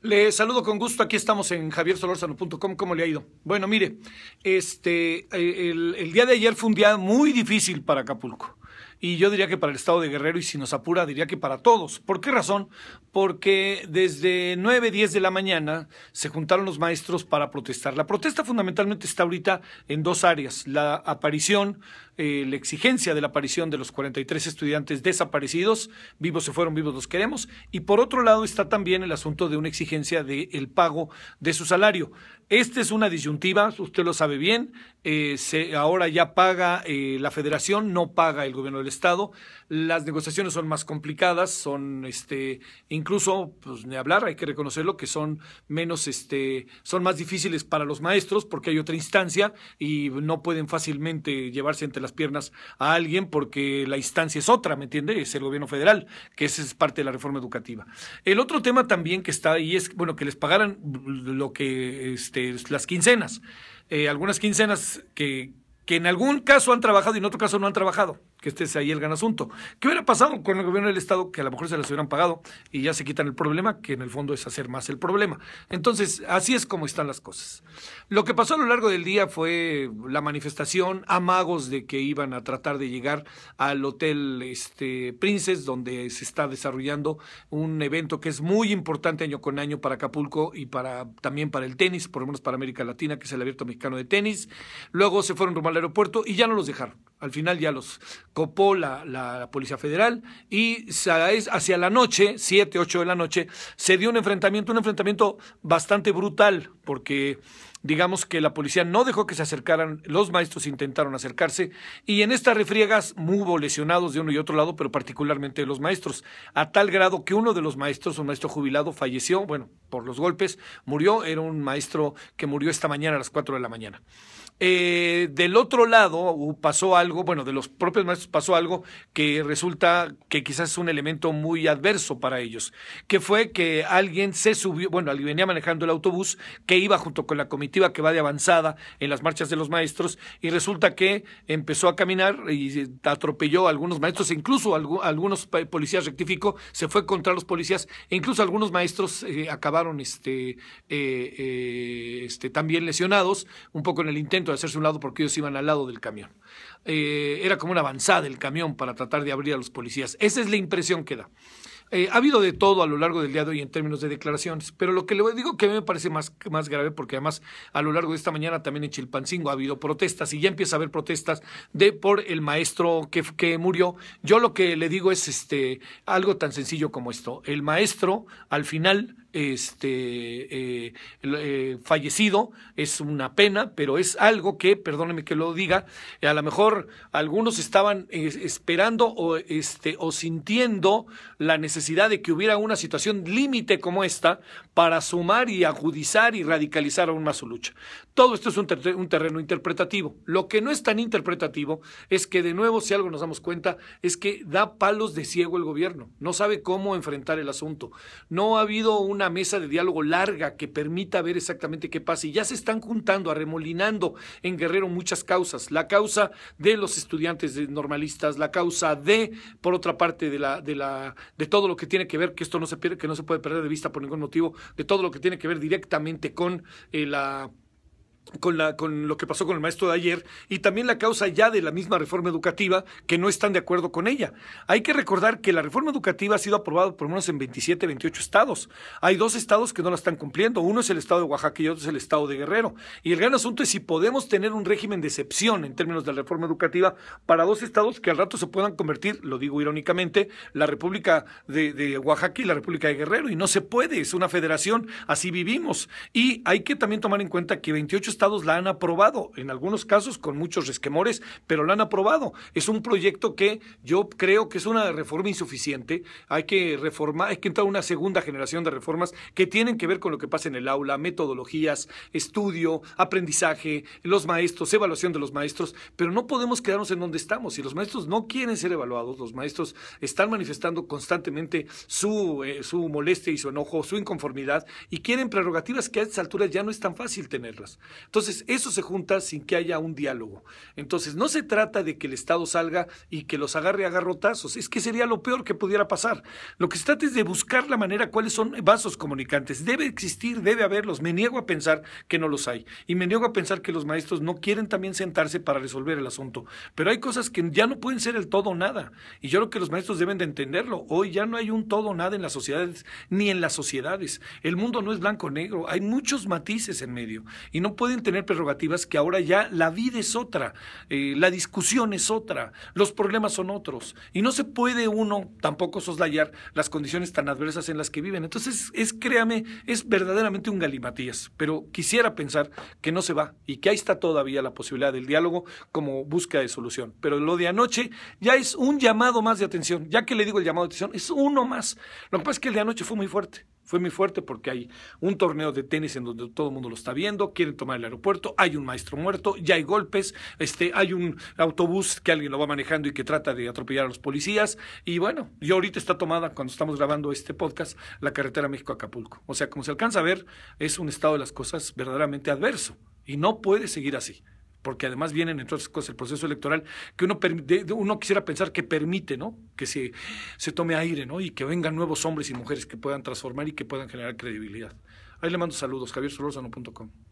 Le saludo con gusto. Aquí estamos en javiersolorzano.com. ¿Cómo le ha ido? Bueno, mire, este, eh, el, día de ayer fue un día muy difícil para Acapulco. Y yo diría que para el estado de Guerrero, y si nos apura, diría que para todos. ¿Por qué razón? Porque desde 9, 10 de la mañana se juntaron los maestros para protestar. La protesta fundamentalmente está ahorita en dos áreas. La aparición eh, la exigencia de la aparición de los 43 estudiantes desaparecidos, vivos se fueron, vivos los queremos, y por otro lado está también el asunto de una exigencia del pago de su salario. Esta es una disyuntiva, usted lo sabe bien, eh, se, ahora ya paga eh, la federación, no paga el gobierno del estado, las negociaciones son más complicadas, son este, incluso, pues ni hablar, hay que reconocerlo, que son menos, este, son más difíciles para los maestros porque hay otra instancia y no pueden fácilmente llevarse entre las las piernas a alguien porque la instancia es otra, ¿me entiende? Es el gobierno federal, que esa es parte de la reforma educativa. El otro tema también que está ahí es, bueno, que les pagaran lo que, este, las quincenas. Eh, algunas quincenas que en algún caso han trabajado y en otro caso no han trabajado que estés ahí el gran asunto. ¿Qué hubiera pasado con el gobierno del Estado? Que a lo mejor se las hubieran pagado y ya se quitan el problema, que en el fondo es hacer más el problema. Entonces, así es como están las cosas. Lo que pasó a lo largo del día fue la manifestación, amagos de que iban a tratar de llegar al Hotel este, Princess, donde se está desarrollando un evento que es muy importante año con año para Acapulco y para también para el tenis, por lo menos para América Latina, que es el Abierto Mexicano de Tenis. Luego se fueron rumbo al aeropuerto y ya no los dejaron. Al final ya los copó la, Policía Federal y hacia la noche, 7, 8 de la noche, se dio un enfrentamiento, un enfrentamiento bastante brutal, porque digamos que la policía no dejó que se acercaran, los maestros intentaron acercarse y en estas refriegas hubo lesionados de uno y otro lado, pero particularmente de los maestros, a tal grado que uno de los maestros, un maestro jubilado, falleció, bueno, por los golpes, murió, era un maestro que murió esta mañana a las 4 de la mañana. Eh, del otro lado pasó algo, bueno, de los propios maestros pasó algo que resulta que quizás es un elemento muy adverso para ellos, que fue que alguien se subió, bueno, alguien venía manejando el autobús que iba junto con la comitiva que va de avanzada en las marchas de los maestros y resulta que empezó a caminar y atropelló a algunos maestros, incluso algunos policías rectificó, se fue contra los policías, e incluso algunos maestros eh, acabaron este, eh, eh, este, también lesionados, un poco en el intento de hacerse un lado porque ellos iban al lado del camión. era como una avanzada del camión para tratar de abrir a los policías. Esa es la impresión que da. Eh, ha habido de todo a lo largo del día de hoy en términos de declaraciones, pero lo que le digo que a mí me parece más, más grave, porque además a lo largo de esta mañana también en Chilpancingo ha habido protestas y ya empieza a haber protestas de por el maestro que, que murió. Yo lo que le digo es este algo tan sencillo como esto. El maestro al final este, eh, eh, fallecido, es una pena, pero es algo que, perdónenme que lo diga, a lo mejor algunos estaban esperando o, este, o sintiendo la necesidad de que hubiera una situación límite como esta para sumar y agudizar y radicalizar aún más su lucha. Todo esto es un, terreno interpretativo. Lo que no es tan interpretativo es que, de nuevo, si algo nos damos cuenta, es que da palos de ciego el gobierno. No sabe cómo enfrentar el asunto. No ha habido una mesa de diálogo larga que permita ver exactamente qué pasa. Y ya se están juntando, arremolinando en Guerrero muchas causas. La causa de los estudiantes normalistas, la causa de, por otra parte, de, de todo lo que tiene que ver, que esto no se, pierde, que no se puede perder de vista por ningún motivo de todo lo que tiene que ver directamente con eh, la con, la, con lo que pasó con el maestro de ayer y también la causa ya de la misma reforma educativa que no están de acuerdo con ella. Hay que recordar que la reforma educativa ha sido aprobada por menos en 27, 28 estados. Hay dos estados que no la están cumpliendo. Uno es el estado de Oaxaca y otro es el estado de Guerrero. Y el gran asunto es si podemos tener un régimen de excepción en términos de la reforma educativa para dos estados que al rato se puedan convertir, lo digo irónicamente, la República de, de Oaxaca y la República de Guerrero. Y no se puede, es una federación, así vivimos. Y hay que también tomar en cuenta que 28 estados estados la han aprobado, en algunos casos con muchos resquemores, pero la han aprobado. Es un proyecto que yo creo que es una reforma insuficiente. Hay que reformar, hay que entrar a una segunda generación de reformas que tienen que ver con lo que pasa en el aula, metodologías, estudio, aprendizaje, los maestros, evaluación de los maestros, pero no podemos quedarnos en donde estamos. Si los maestros no quieren ser evaluados, los maestros están manifestando constantemente su, eh, molestia y su enojo, su inconformidad, y quieren prerrogativas que a estas alturas ya no es tan fácil tenerlas. Entonces, eso se junta sin que haya un diálogo. Entonces, no se trata de que el Estado salga y que los agarre a garrotazos, es que sería lo peor que pudiera pasar. Lo que se trata es de buscar la manera cuáles son vasos comunicantes. Debe existir, debe haberlos. Me niego a pensar que no los hay. Y me niego a pensar que los maestros no quieren también sentarse para resolver el asunto. Pero hay cosas que ya no pueden ser el todo o nada. Y yo creo que los maestros deben de entenderlo. Hoy ya no hay un todo o nada en las sociedades, ni en las sociedades. El mundo no es blanco o negro. Hay muchos matices en medio. Y no pueden tener prerrogativas que ahora ya la vida es otra, eh, la discusión es otra, los problemas son otros. Y no se puede uno tampoco soslayar las condiciones tan adversas en las que viven. Entonces, es, créame, es verdaderamente un galimatías. Pero quisiera pensar que no se va y que ahí está todavía la posibilidad del diálogo como búsqueda de solución. Pero lo de anoche ya es un llamado más de atención. Ya que le digo el llamado de atención, es uno más. Lo que pasa es que el de anoche fue muy fuerte fue muy fuerte porque hay un torneo de tenis en donde todo el mundo lo está viendo, quieren tomar el aeropuerto, hay un maestro muerto, ya hay golpes, este, hay un autobús que alguien lo va manejando y que trata de atropellar a los policías. Y bueno, y ahorita está tomada, cuando estamos grabando este podcast, la carretera México-Acapulco. O sea, como se alcanza a ver, es un estado de las cosas verdaderamente adverso y no puede seguir así porque además vienen entre otras cosas el proceso electoral, que uno, uno quisiera pensar que permite, ¿no? Que se, tome aire, Y que vengan nuevos hombres y mujeres que puedan transformar y que puedan generar credibilidad. Ahí le mando saludos, javiersolorzano.com.